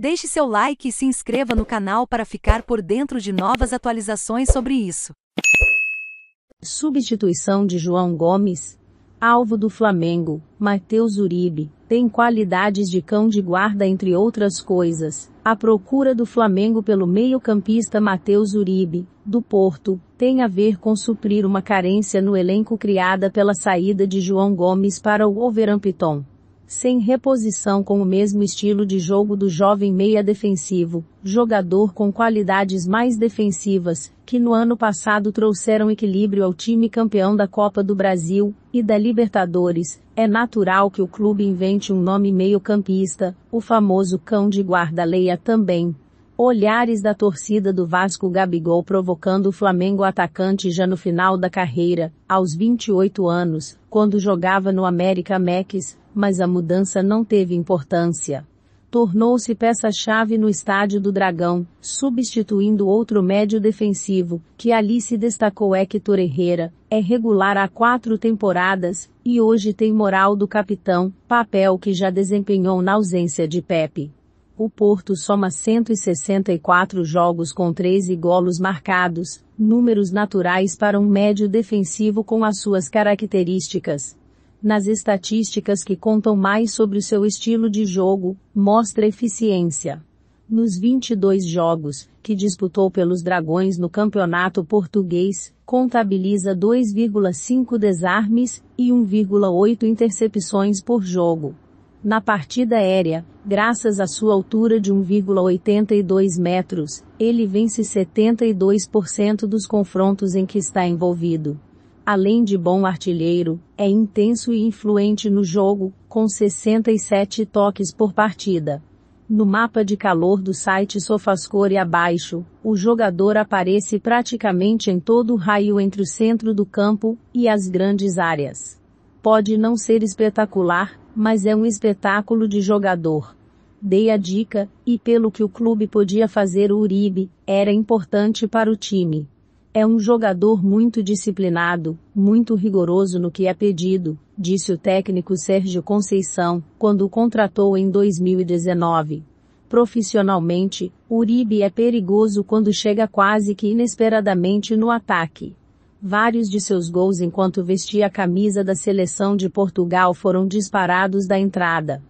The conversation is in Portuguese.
Deixe seu like e se inscreva no canal para ficar por dentro de novas atualizações sobre isso. Substituição de João Gomes. Alvo do Flamengo, Matheus Uribe, tem qualidades de cão de guarda entre outras coisas. A procura do Flamengo pelo meio-campista Matheus Uribe, do Porto, tem a ver com suprir uma carência no elenco criada pela saída de João Gomes para o Wolverhampton sem reposição com o mesmo estilo de jogo do jovem meia defensivo, jogador com qualidades mais defensivas, que no ano passado trouxeram equilíbrio ao time campeão da Copa do Brasil e da Libertadores, é natural que o clube invente um nome meio-campista, o famoso cão de guarda leia também. Olhares da torcida do Vasco Gabigol provocando o Flamengo atacante já no final da carreira, aos 28 anos, quando jogava no América Meques, mas a mudança não teve importância. Tornou-se peça-chave no estádio do Dragão, substituindo outro médio defensivo, que ali se destacou Hector Herrera, é regular há quatro temporadas, e hoje tem moral do capitão, papel que já desempenhou na ausência de Pepe o Porto soma 164 jogos com 13 golos marcados, números naturais para um médio defensivo com as suas características, nas estatísticas que contam mais sobre o seu estilo de jogo, mostra eficiência. Nos 22 jogos que disputou pelos Dragões no Campeonato Português, contabiliza 2,5 desarmes e 1,8 intercepções por jogo. Na partida aérea, graças à sua altura de 1,82 metros, ele vence 72% dos confrontos em que está envolvido além de bom artilheiro, é intenso e influente no jogo, com 67 toques por partida. No mapa de calor do site Sofascore abaixo, o jogador aparece praticamente em todo o raio entre o centro do campo e as grandes áreas. Pode não ser espetacular, mas é um espetáculo de jogador. Dei a dica, e pelo que o clube podia fazer o Uribe, era importante para o time. É um jogador muito disciplinado, muito rigoroso no que é pedido, disse o técnico Sérgio Conceição, quando o contratou em 2019. Profissionalmente, Uribe é perigoso quando chega quase que inesperadamente no ataque. Vários de seus gols enquanto vestia a camisa da seleção de Portugal foram disparados da entrada.